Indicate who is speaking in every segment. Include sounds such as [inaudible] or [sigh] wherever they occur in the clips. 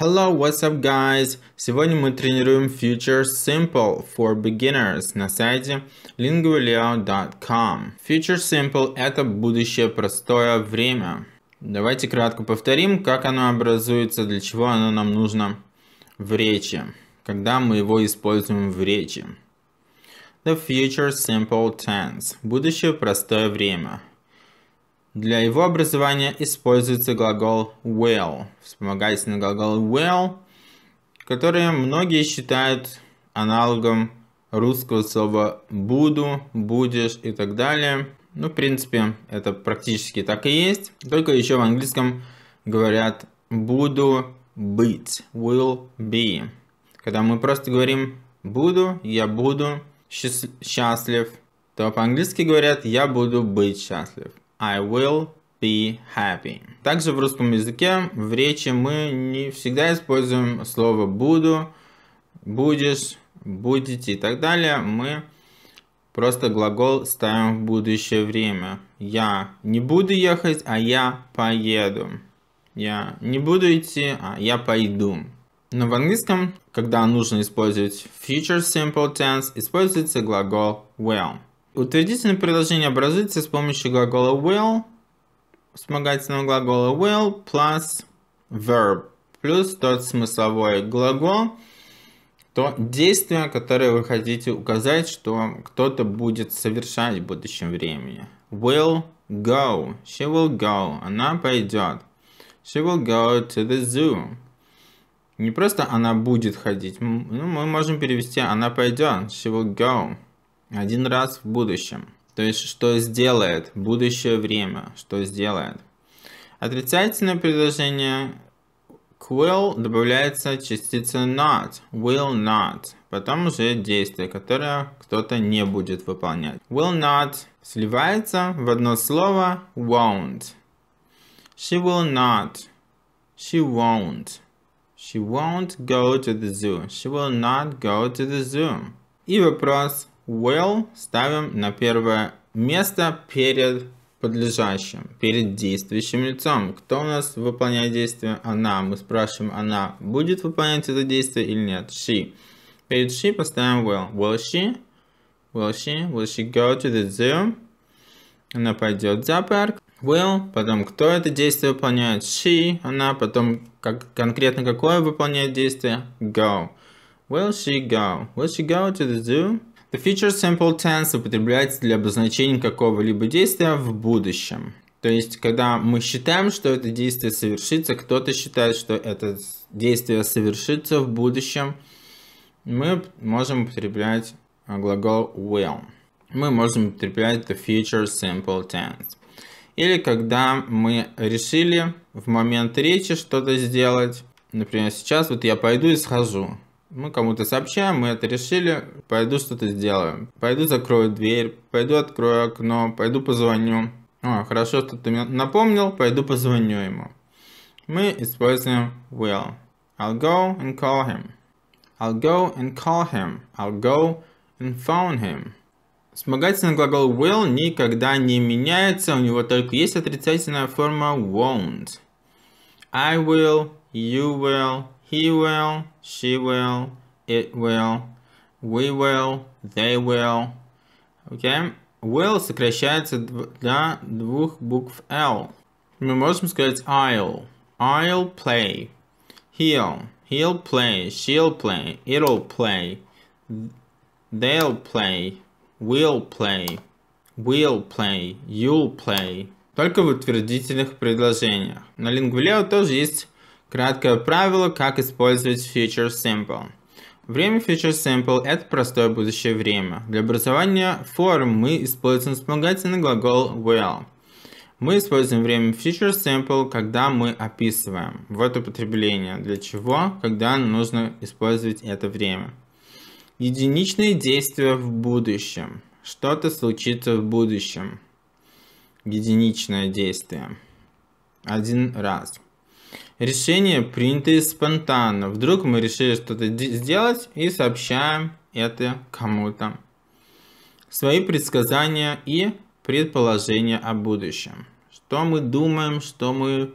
Speaker 1: Hello, what's up, guys? Сегодня мы тренируем Future Simple for Beginners на сайте lingualeo.com. Future Simple – это будущее простое время. Давайте кратко повторим, как оно образуется, для чего оно нам нужно в речи, когда мы его используем в речи. The Future Simple Tense – будущее простое время – для его образования используется глагол will, вспомогательный глагол will, который многие считают аналогом русского слова «буду», «будешь» и так далее. Ну, в принципе, это практически так и есть, только еще в английском говорят «буду быть», «will be». Когда мы просто говорим «буду», «я буду», «счастлив», то по-английски говорят «я буду быть счастлив». I will be happy. Также в русском языке в речи мы не всегда используем слово буду, будешь, будете и так далее. Мы просто глагол ставим в будущее время. Я не буду ехать, а я поеду. Я не буду идти, а я пойду. Но в английском, когда нужно использовать future simple tense, используется глагол will. Утвердительное предложение образуется с помощью глагола will, вспомогательного глагола will, plus verb, плюс тот смысловой глагол, то действие, которое вы хотите указать, что кто-то будет совершать в будущем времени. Will go. She will go. Она пойдет. She will go to the zoo. Не просто она будет ходить. Ну, мы можем перевести она пойдет. She will go один раз в будущем. То есть, что сделает будущее время, что сделает. Отрицательное предложение к will добавляется частица not, will not. Потом уже действие, которое кто-то не будет выполнять. Will not сливается в одно слово won't. She will not. She won't. She won't go to the zoo. She will not go to the zoo. И вопрос will ставим на первое место перед подлежащим, перед действующим лицом. Кто у нас выполняет действие? Она. Мы спрашиваем, она будет выполнять это действие или нет? She. Перед she поставим will. Will she? Will she? Will she go to the zoo? Она пойдет в зоопарк. Will, потом кто это действие выполняет? She, она, потом как, конкретно какое выполняет действие? Go. Will she go? Will she go to the zoo? The future simple tense употребляется для обозначения какого-либо действия в будущем. То есть, когда мы считаем, что это действие совершится, кто-то считает, что это действие совершится в будущем, мы можем употреблять а, глагол will. Мы можем употреблять the future simple tense. Или когда мы решили в момент речи что-то сделать. Например, сейчас вот я пойду и схожу. Мы кому-то сообщаем, мы это решили, пойду что-то сделаю. Пойду закрою дверь, пойду открою окно, пойду позвоню. О, а, хорошо, что ты меня напомнил, пойду позвоню ему. Мы используем will. I'll go and call him. I'll go and call him. I'll go and phone him. Вспомогательный глагол will никогда не меняется, у него только есть отрицательная форма won't. I will, you will, He will, she will, it will, we will, they will. Okay? Will сокращается для двух букв L. Мы можем сказать I'll. I'll play. He'll. He'll play. She'll play. It'll play. They'll play. We'll play. We'll play. You'll play. Только в утвердительных предложениях. На Lingvileo тоже есть Краткое правило, как использовать Future Simple. Время Future Simple – это простое будущее время. Для образования форм мы используем вспомогательный глагол will. Мы используем время Future Simple, когда мы описываем. Вот употребление. Для чего, когда нужно использовать это время. Единичные действия в будущем. Что-то случится в будущем. Единичное действие. Один раз. Решение принято спонтанно. Вдруг мы решили что-то сделать и сообщаем это кому-то. Свои предсказания и предположения о будущем. Что мы думаем, что мы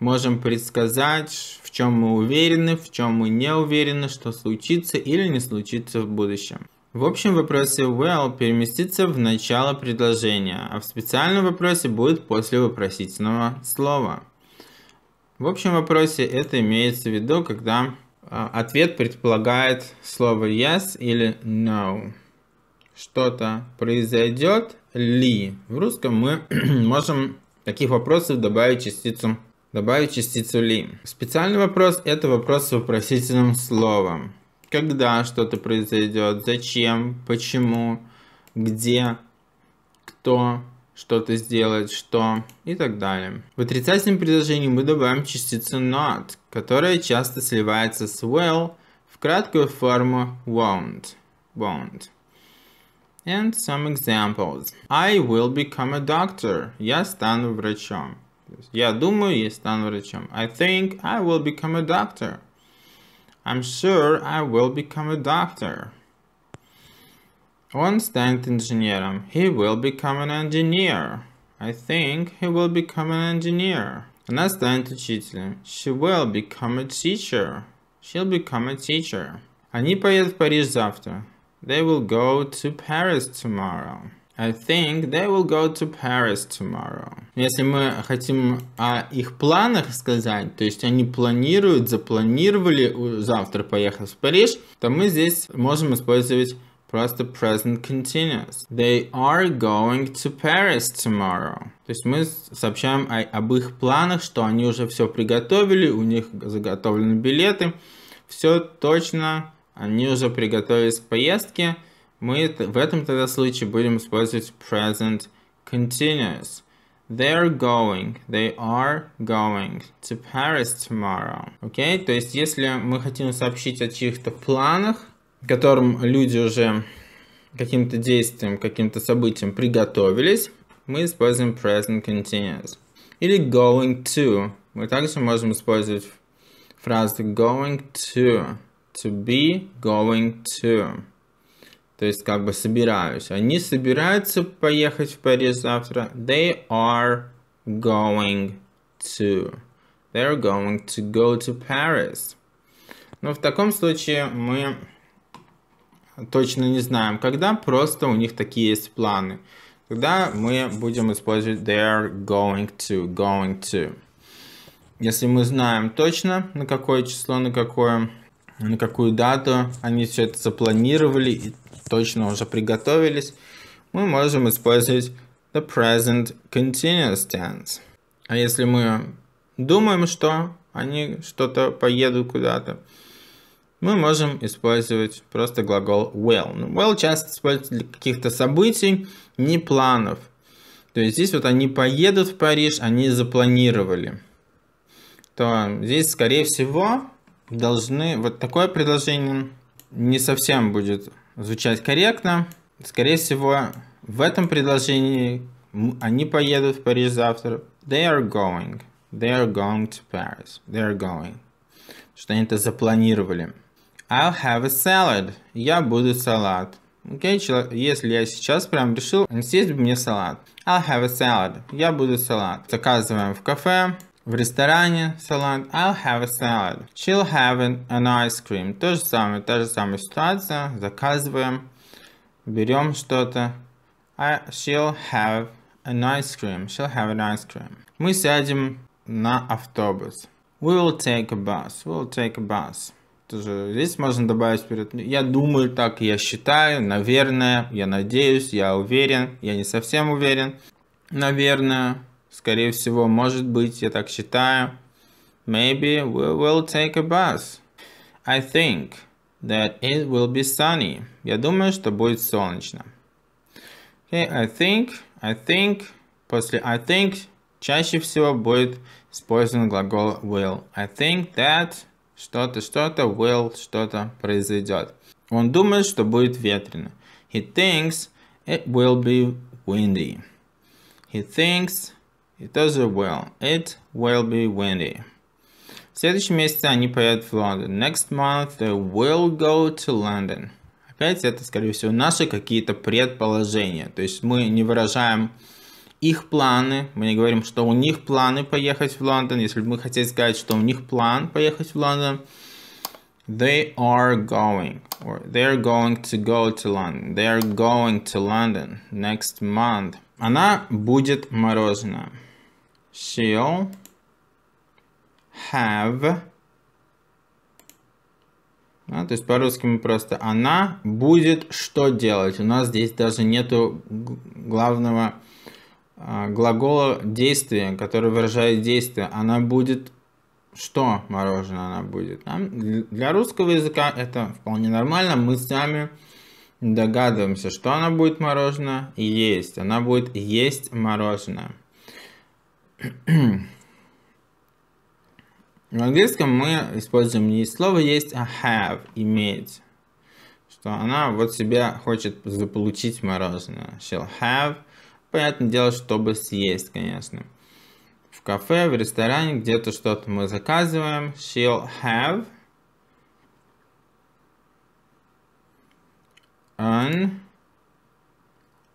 Speaker 1: можем предсказать, в чем мы уверены, в чем мы не уверены, что случится или не случится в будущем. В общем вопросе well переместится в начало предложения, а в специальном вопросе будет после вопросительного слова. В общем вопросе это имеется в виду, когда а, ответ предполагает слово yes или no. Что-то произойдет ли? В русском мы [clears throat] можем таких вопросов добавить частицу добавить частицу ли. Специальный вопрос – это вопрос с вопросительным словом. Когда что-то произойдет, зачем, почему, где, кто, что-то сделать, что и так далее. В отрицательном предложении мы добавим частицу not, которая часто сливается с will в краткую форму won't. won't. And some examples. I will become a doctor. Я стану врачом. Я думаю, я стану врачом. I think I will become a doctor. I'm sure I will become a doctor. Once thanked engineer, he will become an engineer. I think he will become an engineer. Она станет учителем. She will become a teacher. She'll become a teacher. Они поедут в Париж завтра. They will go to Paris tomorrow. I think they will go to Paris tomorrow. Если мы хотим о их планах сказать, то есть они планируют, запланировали завтра поехать в Париж, то мы здесь можем использовать Press the present continuous. They are going to Paris tomorrow. То есть мы сообщаем о, об их планах, что они уже все приготовили, у них заготовлены билеты. Все точно, они уже приготовились к поездке. Мы в этом тогда случае будем использовать present continuous. They are going, they are going to Paris tomorrow. Окей, okay? то есть если мы хотим сообщить о чьих-то планах, которым люди уже каким-то действием, каким-то событием приготовились, мы используем present continuous. Или going to. Мы также можем использовать фразу going to. To be going to. То есть как бы собираюсь. Они собираются поехать в Париж завтра. They are going to. They are going to go to Paris. Но в таком случае мы точно не знаем когда, просто у них такие есть планы. Тогда мы будем использовать they are going to, going to. Если мы знаем точно, на какое число, на какое, на какую дату они все это запланировали и точно уже приготовились, мы можем использовать the present continuous tense. А если мы думаем, что они что-то поедут куда-то, мы можем использовать просто глагол will. Ну, will часто используется для каких-то событий, не планов. То есть здесь вот они поедут в Париж, они запланировали. То здесь, скорее всего, должны... Вот такое предложение не совсем будет звучать корректно. Скорее всего, в этом предложении они поедут в Париж завтра. They are going. They are going to Paris. They are going. Что они это запланировали. I'll have a salad. Я буду салат. Окей, okay, если я сейчас прям решил съесть бы мне салат. I'll have a salad. Я буду салат. Заказываем в кафе, в ресторане салат. I'll have a salad. She'll have an, ice cream. То же самое, та же самая ситуация. Заказываем, берем что-то. She'll have an ice cream. She'll have an ice cream. Мы сядем на автобус. We will take a bus. We will take a bus. тоже здесь можно добавить вперед. Ну, я думаю так, я считаю, наверное, я надеюсь, я уверен, я не совсем уверен. Наверное, скорее всего, может быть, я так считаю. Maybe we will take a bus. I think that it will be sunny. Я думаю, что будет солнечно. Okay, I think, I think, после I think чаще всего будет использован глагол will. I think that что-то, что-то will, что-то произойдет. Он думает, что будет ветрено. He thinks it will be windy. He thinks it тоже will. It will be windy. В следующем месяце они поедут в Лондон. Next month they will go to London. Опять это, скорее всего, наши какие-то предположения. То есть мы не выражаем их планы, мы не говорим, что у них планы поехать в Лондон, если бы мы хотели сказать, что у них план поехать в Лондон, they are going, or they are going to go to London, they are going to London next month. Она будет мороженое. She'll have... Да, то есть по-русски мы просто она будет что делать. У нас здесь даже нету главного а, глагола действия, который выражает действие, она будет что мороженое она будет. Да? Для русского языка это вполне нормально. Мы сами догадываемся, что она будет мороженое и есть. Она будет есть мороженое. В английском мы используем не слово есть, а have, иметь. Что она вот себя хочет заполучить мороженое. She'll have понятное дело, чтобы съесть, конечно. В кафе, в ресторане, где-то что-то мы заказываем. She'll have an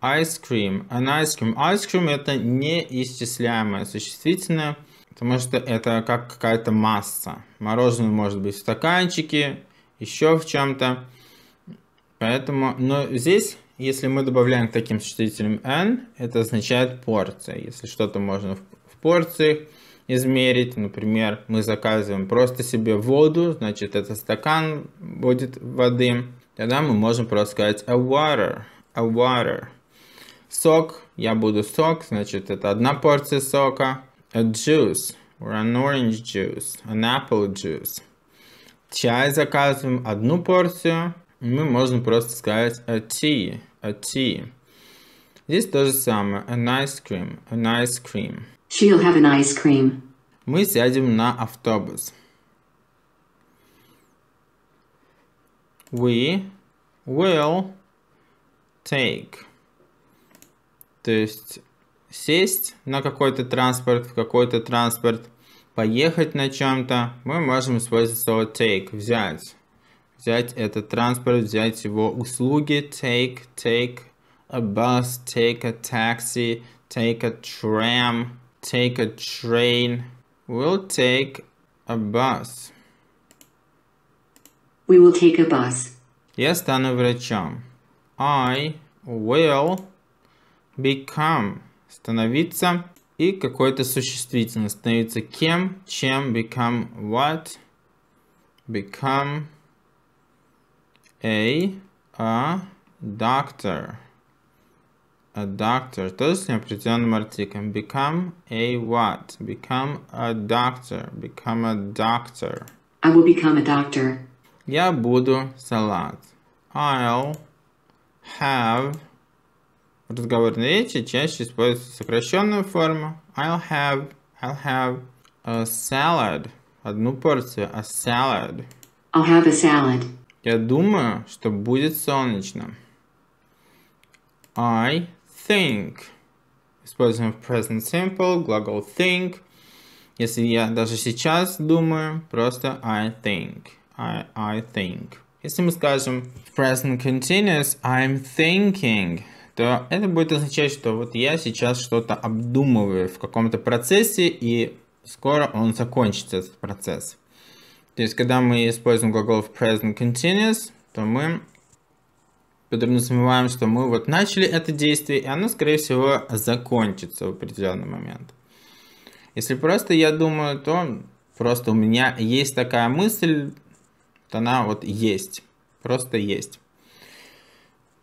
Speaker 1: ice cream. An ice cream. Ice cream это неисчисляемое существительное, потому что это как какая-то масса. Мороженое может быть в стаканчике, еще в чем-то. Поэтому, но здесь если мы добавляем к таким сочетателям n, это означает порция. Если что-то можно в порциях измерить, например, мы заказываем просто себе воду, значит это стакан будет воды, тогда мы можем просто сказать a water, a water. Сок, я буду сок, значит это одна порция сока, a juice, or an orange juice, an apple juice. Чай заказываем одну порцию, мы можем просто сказать a tea, a tea. Здесь то же самое. An ice cream. An ice cream. She'll have an ice cream. Мы сядем на автобус. We will take. То есть сесть на какой-то транспорт, в какой-то транспорт, поехать на чем-то, мы можем использовать слово take, взять взять этот транспорт, взять его услуги, take, take a bus, take a taxi, take a tram, take a train. We'll take a bus. We will take a bus. Я стану врачом. I will become. Становиться и какое-то существительное. Становиться кем, чем, become what, become A, a doctor. A doctor. То есть неопределенным артиклем. Become a what? Become a doctor. Become a doctor. I will become a doctor. Я буду салат. I'll have. В разговорной речи чаще используется сокращенная форма. I'll have. I'll have a salad. Одну порцию. A salad. I'll have a salad. Я думаю, что будет солнечно. I think. Используем в present simple глагол think. Если я даже сейчас думаю, просто I think. I, I think. Если мы скажем present continuous I'm thinking, то это будет означать, что вот я сейчас что-то обдумываю в каком-то процессе, и скоро он закончится, этот процесс. То есть, когда мы используем глагол в present continuous, то мы подразумеваем, что мы вот начали это действие, и оно, скорее всего, закончится в определенный момент. Если просто я думаю, то просто у меня есть такая мысль, то она вот есть, просто есть.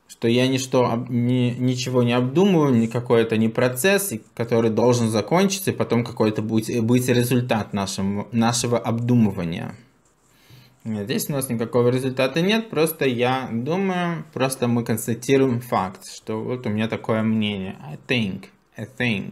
Speaker 1: Что я ничто, ни, ничего не обдумываю, никакой это не процесс, который должен закончиться, и потом какой-то будет, быть результат нашему, нашего обдумывания. Здесь у нас никакого результата нет, просто я думаю, просто мы констатируем факт, что вот у меня такое мнение. I think, I think.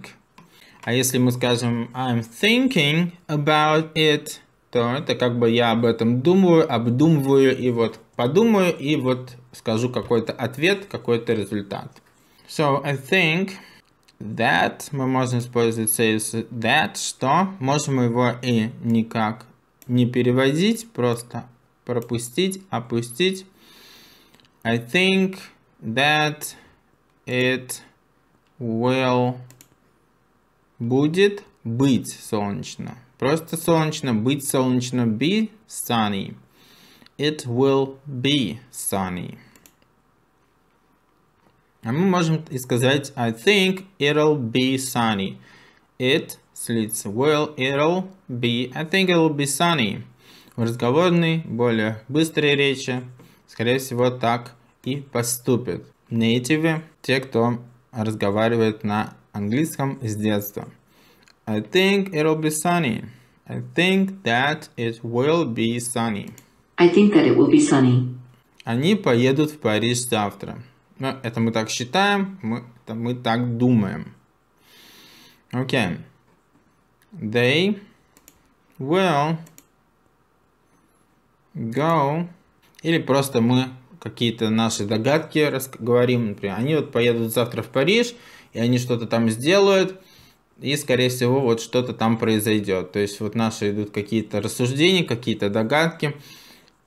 Speaker 1: А если мы скажем I'm thinking about it, то это как бы я об этом думаю, обдумываю и вот подумаю и вот скажу какой-то ответ, какой-то результат. So I think that мы можем использовать that, что можем его и никак не переводить, просто пропустить, опустить. I think that it will будет быть солнечно. Просто солнечно, быть солнечно, be sunny. It will be sunny. А мы можем и сказать I think it'll be sunny. It Slits. Well, it'll be. I think it'll be sunny. В разговорной, более быстрой речи, скорее всего, так и поступит. Нейтивы, те, кто разговаривает на английском с детства. I think it'll be sunny. I think that it will be sunny. I think that it will be sunny. Они поедут в Париж завтра. Но ну, это мы так считаем, мы, это мы так думаем. Окей. Okay. They will go. Или просто мы какие-то наши догадки говорим, например, они вот поедут завтра в Париж, и они что-то там сделают, и, скорее всего, вот что-то там произойдет. То есть вот наши идут какие-то рассуждения, какие-то догадки,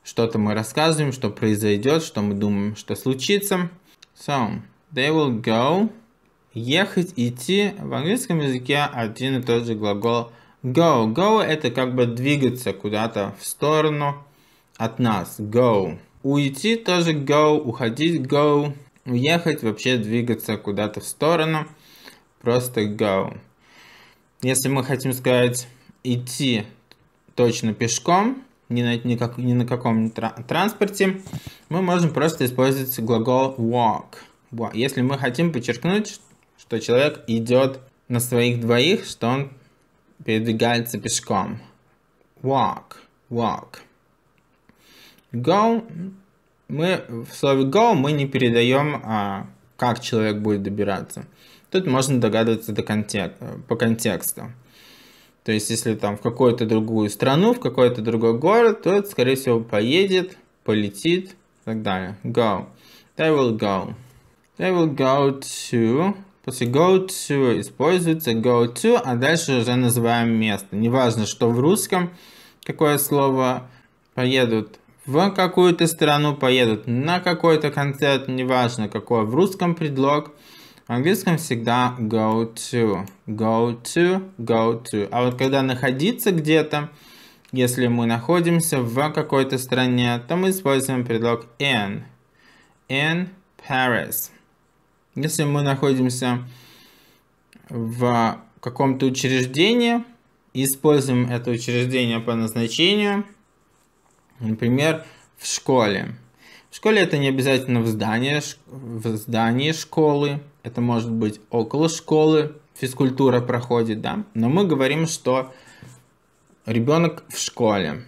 Speaker 1: что-то мы рассказываем, что произойдет, что мы думаем, что случится. So, they will go ехать, идти. В английском языке один и тот же глагол go. Go это как бы двигаться куда-то в сторону от нас. Go. Уйти тоже go, уходить go, уехать вообще двигаться куда-то в сторону. Просто go. Если мы хотим сказать идти точно пешком, ни на, никак, ни на каком тра- транспорте, мы можем просто использовать глагол walk. Если мы хотим подчеркнуть, что человек идет на своих двоих, что он передвигается пешком. Walk, walk. Go, мы в слове go мы не передаем, а, как человек будет добираться. Тут можно догадываться до контек по контексту. То есть, если там в какую-то другую страну, в какой-то другой город, то это, скорее всего, поедет, полетит и так далее. Go. They will go. They will go to После go to используется go to, а дальше уже называем место. Неважно, что в русском, какое слово поедут в какую-то страну, поедут на какой-то концерт, неважно какой. В русском предлог, в английском всегда go to, go to, go to. А вот когда находиться где-то, если мы находимся в какой-то стране, то мы используем предлог in. In Paris. Если мы находимся в каком-то учреждении используем это учреждение по назначению, например, в школе. В школе это не обязательно в здании, в здании школы, это может быть около школы, физкультура проходит, да, но мы говорим, что ребенок в школе.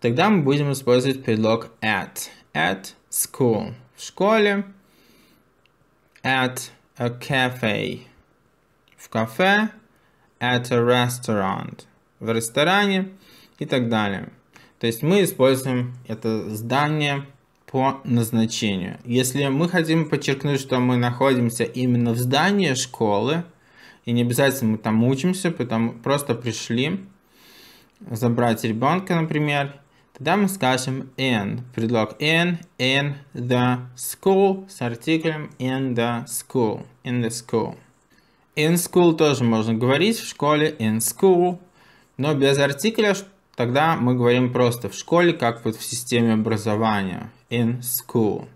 Speaker 1: Тогда мы будем использовать предлог at. At school. В школе at a cafe. В кафе. At a restaurant. В ресторане и так далее. То есть мы используем это здание по назначению. Если мы хотим подчеркнуть, что мы находимся именно в здании школы, и не обязательно мы там учимся, потому просто пришли забрать ребенка, например, Тогда мы скажем in, предлог in, in the school с артиклем in the school, in the school. In school тоже можно говорить, в школе in school, но без артикля тогда мы говорим просто в школе, как вот в системе образования, in school.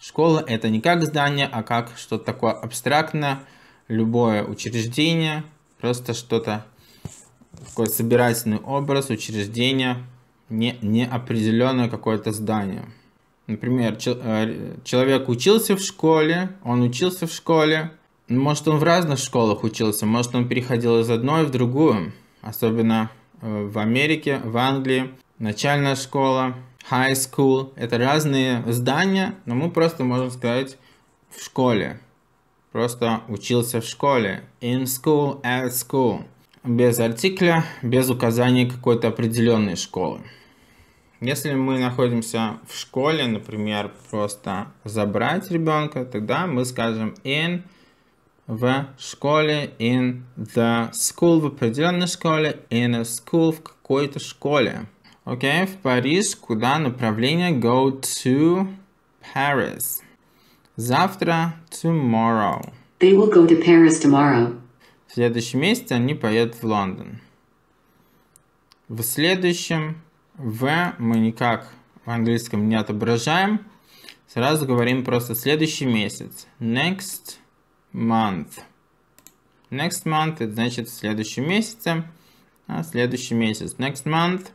Speaker 1: Школа это не как здание, а как что-то такое абстрактное, любое учреждение, просто что-то, такой собирательный образ учреждения, не, неопределенное какое-то здание. Например, э, человек учился в школе, он учился в школе, может он в разных школах учился, может он переходил из одной в другую, особенно э, в Америке, в Англии, начальная школа, high school, это разные здания, но мы просто можем сказать в школе, просто учился в школе, in school, at school – без артикля, без указания какой-то определенной школы. Если мы находимся в школе, например, просто забрать ребенка, тогда мы скажем in в школе, in the school в определенной школе, in a school в какой-то школе. Окей, okay, в Париж, куда направление go to Paris. Завтра, tomorrow. They will go to Paris tomorrow. В следующем месяце они поедут в Лондон. В следующем в мы никак в английском не отображаем. Сразу говорим просто следующий месяц. Next month. Next month это значит в следующем месяце. А следующий месяц. Next month.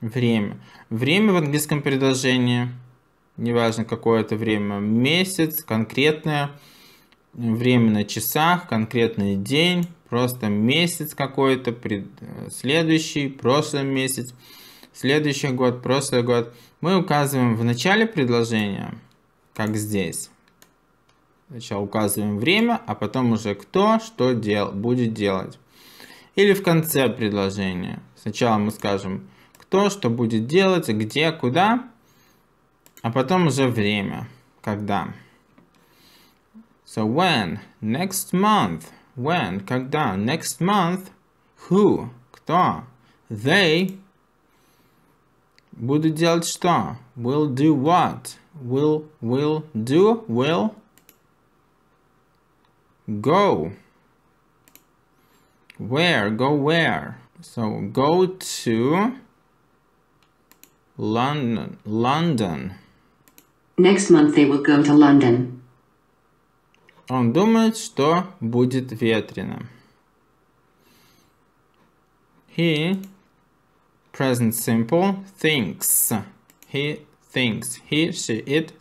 Speaker 1: Время. Время в английском предложении. Неважно какое это время. Месяц, конкретное время на часах, конкретный день, просто месяц какой-то, пред... Э, следующий, прошлый месяц, следующий год, прошлый год. Мы указываем в начале предложения, как здесь. Сначала указываем время, а потом уже кто что дел... будет делать. Или в конце предложения. Сначала мы скажем, кто что будет делать, где, куда, а потом уже время, когда. Когда. So when, next month, when, когда, next month, who, кто, they будут делать что? Will do what? Will, will do, will go. Where, go where? So go to London, London. Next month they will go to London. Он думает, что будет ветрено. He, present simple, thinks. He thinks. He, she, it,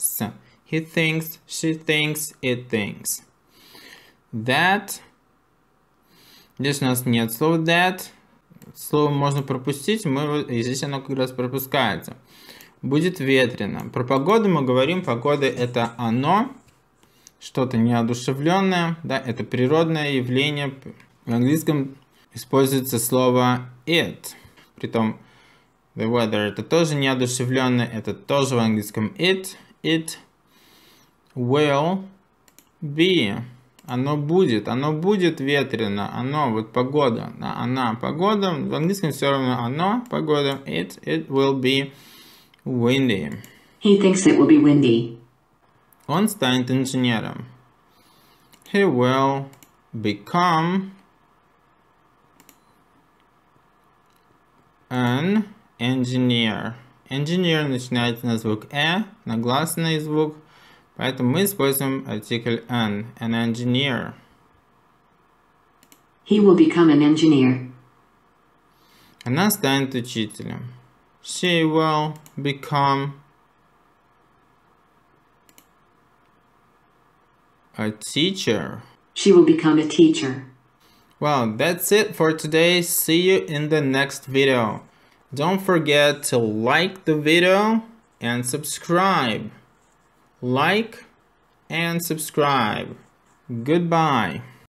Speaker 1: He thinks, she thinks, it thinks. That. Здесь у нас нет слова that. Слово можно пропустить, мы, и здесь оно как раз пропускается. Будет ветрено. Про погоду мы говорим, погода это оно что-то неодушевленное, да, это природное явление. В английском используется слово it, При том the weather это тоже неодушевленное, это тоже в английском it, it will be, оно будет, оно будет ветрено, оно, вот погода, да, она, погода, в английском все равно оно, погода, it, it will be windy. He thinks it will be windy. constant engineerum. He will become an engineer. Engineer начинается на звук «э», гласный звук, поэтому мы используем артикль «an», an engineer. He will become an engineer. Она станет учителем. She will become a teacher. She will become a teacher. Well, that's it for today. See you in the next video. Don't forget to like the video and subscribe. Like and subscribe. Goodbye.